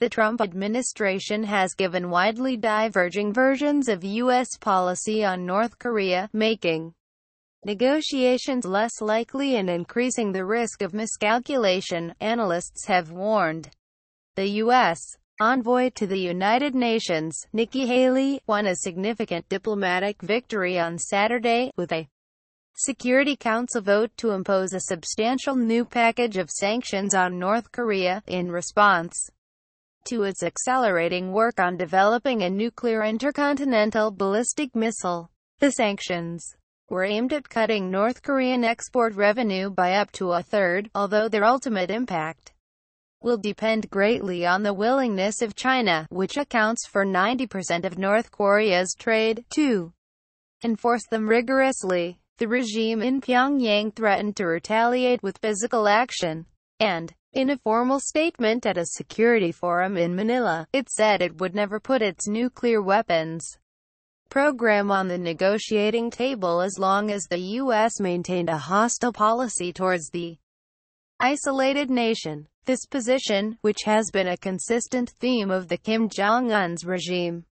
The Trump administration has given widely diverging versions of U.S. policy on North Korea, making negotiations less likely and increasing the risk of miscalculation, analysts have warned. The U.S. envoy to the United Nations, Nikki Haley, won a significant diplomatic victory on Saturday, with a Security Council vote to impose a substantial new package of sanctions on North Korea, in response to its accelerating work on developing a nuclear intercontinental ballistic missile. The sanctions were aimed at cutting North Korean export revenue by up to a third, although their ultimate impact will depend greatly on the willingness of China, which accounts for 90% of North Korea's trade, to enforce them rigorously. The regime in Pyongyang threatened to retaliate with physical action, and in a formal statement at a security forum in Manila, it said it would never put its nuclear weapons program on the negotiating table as long as the U.S. maintained a hostile policy towards the isolated nation. This position, which has been a consistent theme of the Kim Jong-un's regime,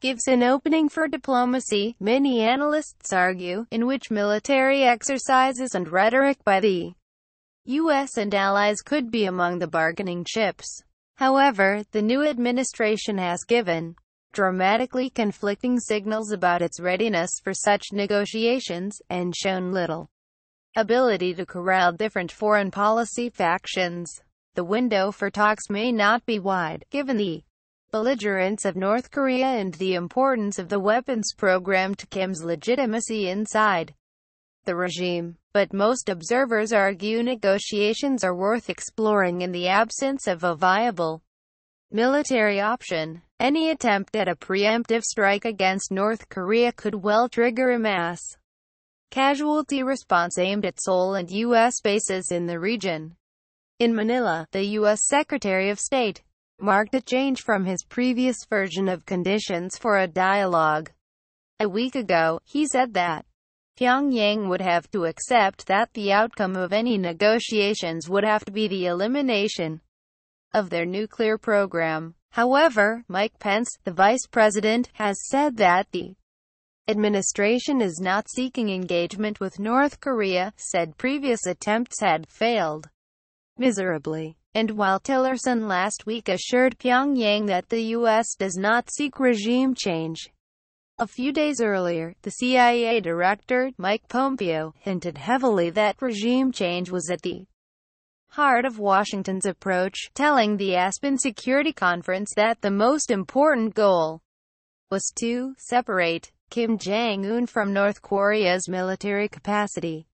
gives an opening for diplomacy, many analysts argue, in which military exercises and rhetoric by the U.S. and allies could be among the bargaining chips. However, the new administration has given dramatically conflicting signals about its readiness for such negotiations, and shown little ability to corral different foreign policy factions. The window for talks may not be wide, given the belligerence of North Korea and the importance of the weapons program to Kim's legitimacy inside the regime but most observers argue negotiations are worth exploring in the absence of a viable military option. Any attempt at a preemptive strike against North Korea could well trigger a mass casualty response aimed at Seoul and U.S. bases in the region. In Manila, the U.S. Secretary of State marked a change from his previous version of conditions for a dialogue. A week ago, he said that Pyongyang would have to accept that the outcome of any negotiations would have to be the elimination of their nuclear program. However, Mike Pence, the vice president, has said that the administration is not seeking engagement with North Korea, said previous attempts had failed miserably. And while Tillerson last week assured Pyongyang that the U.S. does not seek regime change, a few days earlier, the CIA director, Mike Pompeo, hinted heavily that regime change was at the heart of Washington's approach, telling the Aspen Security Conference that the most important goal was to separate Kim Jong-un from North Korea's military capacity.